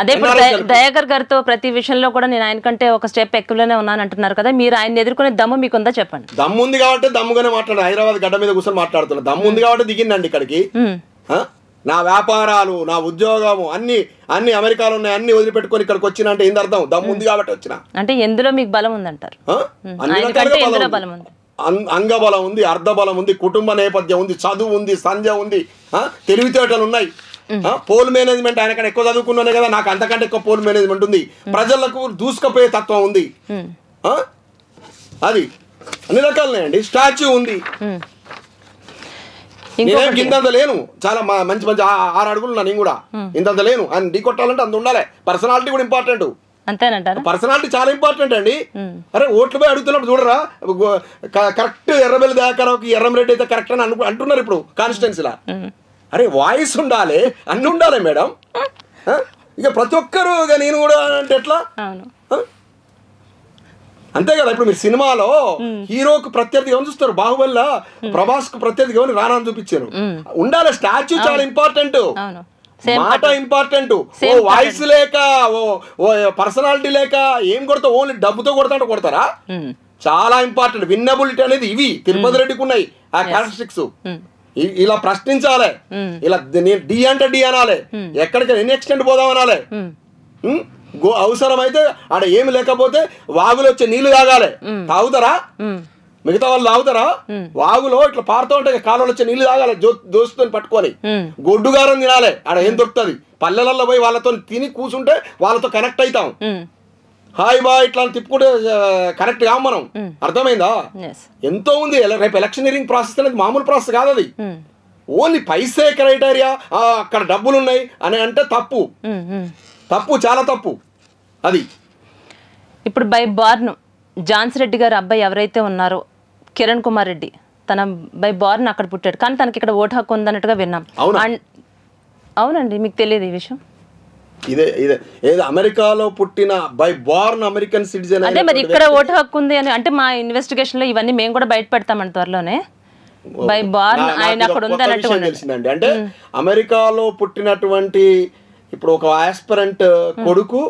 అదే దయాకర్ గారితో ప్రతి విషయంలో కూడా నేను ఆయన కంటే ఒక స్టెప్ ఎక్కువలోనే ఉన్నాను అంటున్నారు కదా మీరు ఆయన ఎదుర్కొనే దమ్ము మీకుందా చెప్పండి దమ్ము ఉంది కాబట్టి దమ్ముగానే మాట్లాడు హైదరాబాద్ గడ్డ మీద కూర్చొని మాట్లాడుతున్నా దమ్ము ఉంది కాబట్టి దిగిందండి ఇక్కడికి నా వ్యాపారాలు నా ఉద్యోగము అన్ని అన్ని అమెరికాలో ఉన్నాయి అన్ని వదిలిపెట్టుకొని ఇక్కడికి వచ్చిన అంటే ఏంది అర్థం దమ్ము ఉంది కాబట్టి వచ్చిన అంటే ఎందులో మీకు బలం అంగ బలం ఉంది అంగబలం ఉంది అర్ధబలం ఉంది కుటుంబ నేపథ్యం ఉంది చదువు ఉంది సంధ్య ఉంది తెలివితేటలు ఉన్నాయి పోల్ మేనేజ్మెంట్ ఆయన ఎక్కువ చదువుకున్నానే కదా నాకు అంతకంటే ఎక్కువ పోల్ మేనేజ్మెంట్ ఉంది ప్రజలకు దూసుకుపోయే తత్వం ఉంది అది అన్ని రకాలనే అండి స్టాచ్యూ ఉంది ఇంత లేను చాలా మంచి మంచి ఆరు అడుగులు నా నేను కూడా ఇంత లేను ఆయన కొట్టాలంటే అంత ఉండాలి పర్సనాలిటీ కూడా ఇంపార్టెంట్ అంతేనంటారు పర్సనాలిటీ చాలా ఇంపార్టెంట్ అండి అరే ఓట్లు పోయి అడుగుతున్నప్పుడు చూడరా కరెక్ట్ ఎర్రబెల్లి దాకా ఎర్రం రెడ్డి అయితే కరెక్ట్ అని అంటున్నారు ఇప్పుడు కాన్స్టిట్యున్సీలా అరే వాయిస్ ఉండాలి అన్ని ఉండాలి మేడం ఇక ప్రతి ఒక్కరు ఇక నేను కూడా అంటే ఎట్లా అంతే కదా ఇప్పుడు మీరు సినిమాలో హీరోకు ప్రత్యర్థి ఏమని చూస్తారు బాహుబల్ల ప్రభాస్ కు ప్రత్యర్థి ఏమని రానని చూపించారు ఉండాలి స్టాచ్యూ చాలా ఇంపార్టెంట్ మాట ఇంపార్టెంట్ ఓ వాయిస్ లేక ఓ ఓ పర్సనాలిటీ లేక ఏం కొడతా ఓన్లీ డబ్బుతో కొడతా కొడతారా చాలా ఇంపార్టెంట్ విన్నబిలిటీ అనేది ఇవి తిరుపతి రెడ్డికి ఉన్నాయి ఆ క్యారెక్టరిస్టిక్స్ ఇలా ప్రశ్నించాలి ఇలా డి అంటే డి అనాలి ఎక్కడికి ఎన్ని ఎక్స్టెంట్ పోదాం అనాలి గో అయితే ఆడ ఏమి లేకపోతే వాగులో వచ్చే నీళ్లు తాగాలి తాగుతారా మిగతా వాళ్ళు తాగుతారా వాగులో ఇట్లా పారుతూ ఉంటాయి కాలంలో వచ్చే నీళ్లు తాగాలి జో దోస్తుని పట్టుకొని గొడ్డుగారం తినాలి ఆడ ఏం దొరుకుతుంది పల్లెలలో పోయి వాళ్ళతో తిని కూర్చుంటే వాళ్ళతో కనెక్ట్ అవుతాం హాయ్ బా ఇట్లా తిప్పుకుంటే కరెక్ట్ గా మనం అర్థమైందా ఎంతో ఉంది రేపు ఎలక్షనీరింగ్ ప్రాసెస్ అనేది మామూలు ప్రాసెస్ కాదు అది ఓన్లీ పైసే క్రైటీరియా అక్కడ డబ్బులు ఉన్నాయి అని అంటే తప్పు తప్పు చాలా తప్పు అది ఇప్పుడు బై బార్న్ జాన్స్ రెడ్డి గారు అబ్బాయి ఎవరైతే ఉన్నారో కిరణ్ కుమార్ రెడ్డి తన బై బార్న్ అక్కడ పుట్టాడు కానీ తనకి ఇక్కడ ఓటు హక్కు ఉందన్నట్టుగా విన్నాం అవునండి మీకు తెలియదు ఈ విషయం ఇదే ఇదే ఏదో అమెరికాలో పుట్టిన బై బార్న్ అమెరికన్ సిటిజన్ అంటే మరి ఇక్కడ ఓటు హక్కు ఉంది అని అంటే మా ఇన్వెస్టిగేషన్ లో ఇవన్నీ మేము కూడా బయట పెడతామండి త్వరలోనే బై బార్న్ ఆయన అక్కడ ఉంది అన్నట్టు తెలిసిందండి అంటే అమెరికాలో పుట్టినటువంటి ఇప్పుడు ఒక ఆస్పరెంట్ కొడుకు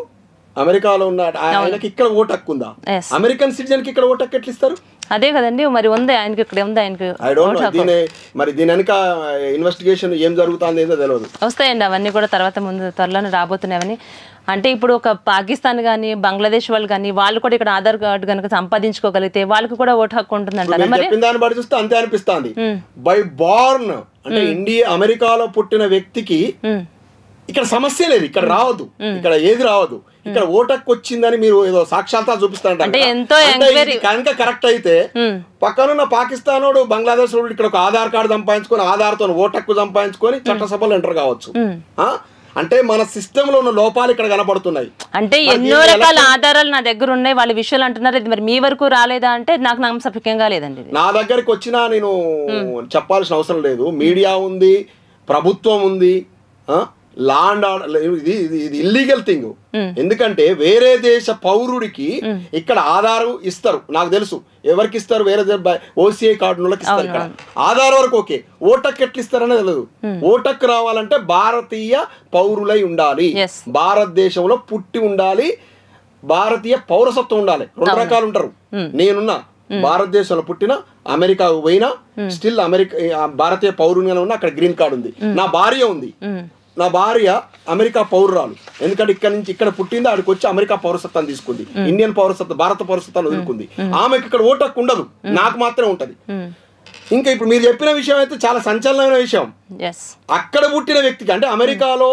అమెరికాలో ఉన్న ఆయనకి ఇక్కడ ఓటు హక్కు ఉందా అమెరికన్ సిటిజన్ కి ఇక్కడ ఓటు హక్కు ఎట్లా ఇస్తారు అదే కదండి మరి ఉంది ఆయనకి ఇక్కడ ఉంది ఆయనకి మరి దీని వెనక ఇన్వెస్టిగేషన్ ఏం జరుగుతుంది తెలియదు వస్తాయండి అవన్నీ కూడా తర్వాత ముందు త్వరలోనే రాబోతున్నాయని అంటే ఇప్పుడు ఒక పాకిస్తాన్ కానీ బంగ్లాదేశ్ వాళ్ళు కానీ వాళ్ళు కూడా ఇక్కడ ఆధార్ కార్డు కనుక సంపాదించుకోగలిగితే వాళ్ళకి కూడా ఓటు హక్కు ఉంటుంది దాన్ని చూస్తే అనిపిస్తుంది బై బార్న్ అంటే ఇండియా అమెరికాలో పుట్టిన వ్యక్తికి ఇక్కడ సమస్య లేదు ఇక్కడ రావద్దు ఇక్కడ ఏది రావద్దు ఇక్కడ ఓటక్ వచ్చిందని మీరు ఏదో సాక్షాత్తాలు చూపిస్తారంట కనుక కరెక్ట్ అయితే పక్కనున్న పాకిస్తాన్ బంగ్లాదేశ్ ఇక్కడ ఒక ఆధార్ కార్డు సంపాదించుకొని ఆధార్తో ఓటక్కు సంపాదించుకొని చట్టసభలో ఎంటర్ కావచ్చు అంటే మన సిస్టమ్ లో ఉన్న లోపాలు ఇక్కడ కనపడుతున్నాయి అంటే ఎన్నో రకాల ఆధారాలు నా దగ్గర ఉన్నాయి వాళ్ళ విషయాలు అంటున్నారు ఇది మరి మీ వరకు రాలేదా అంటే నాకు నమ్మసభ్యంగా లేదండి నా దగ్గరికి వచ్చినా నేను చెప్పాల్సిన అవసరం లేదు మీడియా ఉంది ప్రభుత్వం ఉంది లాండ్ ఇది ఇది ఇల్లీగల్ థింగ్ hmm. ఎందుకంటే వేరే దేశ పౌరుడికి hmm. ఇక్కడ ఆధారం ఇస్తారు నాకు తెలుసు ఎవరికి ఇస్తారు వేరే ఓసీఐ కార్డు ఇస్తారు ఇక్కడ ఆధార్ వరకు ఓకే ఓటక్ ఎట్లా ఇస్తారనే తెలియదు hmm. ఓటక్ రావాలంటే భారతీయ పౌరులై ఉండాలి భారతదేశంలో పుట్టి ఉండాలి భారతీయ పౌరసత్వం ఉండాలి రెండు రకాలు ఉంటారు నేనున్నా భారతదేశంలో పుట్టిన అమెరికా పోయినా స్టిల్ అమెరికా భారతీయ పౌరునిగా ఉన్న అక్కడ గ్రీన్ కార్డు ఉంది నా భార్య ఉంది నా భార్య అమెరికా పౌరురాలు ఎందుకంటే ఇక్కడ నుంచి ఇక్కడ పుట్టింది ఆడికి వచ్చి అమెరికా పౌరసత్వాన్ని తీసుకుంది ఇండియన్ పౌరసత్వం భారత పౌరసత్వాన్ని వదులుకుంది ఆమెకి ఇక్కడ ఓటు ఉండదు నాకు మాత్రమే ఉంటది ఇంకా ఇప్పుడు మీరు చెప్పిన విషయం అయితే చాలా సంచలనమైన విషయం అక్కడ పుట్టిన వ్యక్తికి అంటే అమెరికాలో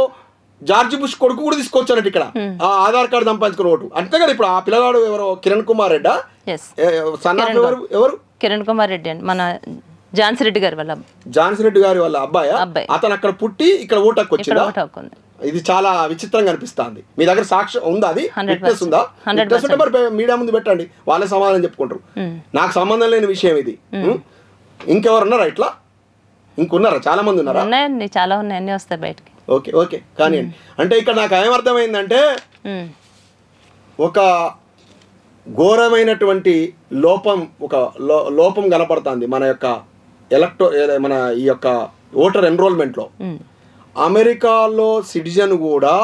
జార్జ్ బుష్ కొడుకు కూడా తీసుకొచ్చారట ఇక్కడ ఆ ఆధార్ కార్డు సంపాదించుకుని ఓటు అంతే కదా ఇప్పుడు ఆ పిల్లగాడు ఎవరో కిరణ్ కుమార్ రెడ్డా సన్ ఎవరు ఎవరు కిరణ్ కుమార్ రెడ్డి అండి మన జాన్సీ రెడ్డి గారి వల్ల జాన్సీ రెడ్డి గారి వల్ల అబ్బాయి అబ్బాయి అతను అక్కడ పుట్టి ఇక్కడ ఊటకు వచ్చి ఇది చాలా విచిత్రంగా అనిపిస్తుంది మీ దగ్గర సాక్ష్యం ఉందా అది ఫిట్నెస్ ఉందా ఫిట్నెస్ ఉంటే మరి మీడియా ముందు పెట్టండి వాళ్ళే సమాధానం చెప్పుకుంటారు నాకు సంబంధం లేని విషయం ఇది ఉన్నారా ఇట్లా ఇంకున్నారా చాలా మంది ఉన్నారా ఉన్నాయండి చాలా ఉన్నాయి వస్తాయి బయటకి ఓకే ఓకే కానీ అంటే ఇక్కడ నాకు ఏమర్థమైందంటే ఒక ఘోరమైనటువంటి లోపం ఒక లోపం కనపడుతుంది మన యొక్క ఎలక్టో మన ఈ యొక్క ఓటర్ ఎన్రోల్మెంట్లో అమెరికాలో సిటిజన్ కూడా